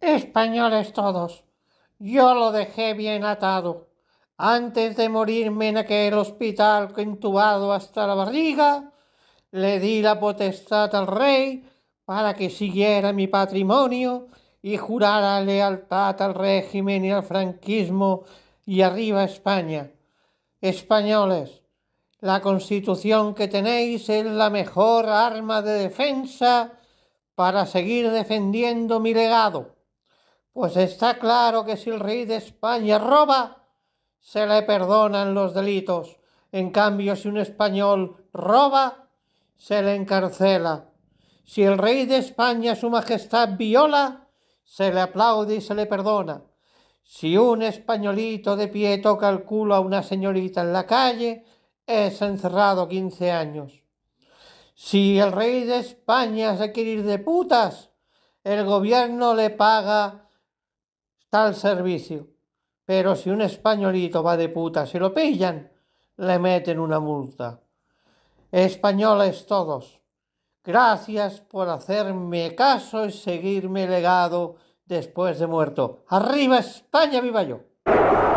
Españoles todos, yo lo dejé bien atado. Antes de morirme en aquel hospital entubado hasta la barriga, le di la potestad al rey para que siguiera mi patrimonio y jurara lealtad al régimen y al franquismo y arriba España. Españoles, la constitución que tenéis es la mejor arma de defensa para seguir defendiendo mi legado. Pues está claro que si el rey de España roba, se le perdonan los delitos. En cambio, si un español roba, se le encarcela. Si el rey de España, su majestad, viola, se le aplaude y se le perdona. Si un españolito de pie toca el culo a una señorita en la calle, es encerrado 15 años. Si el rey de España se quiere ir de putas, el gobierno le paga tal servicio. Pero si un españolito va de puta, si lo pillan, le meten una multa. Españoles todos, gracias por hacerme caso y seguirme legado después de muerto. ¡Arriba España, viva yo!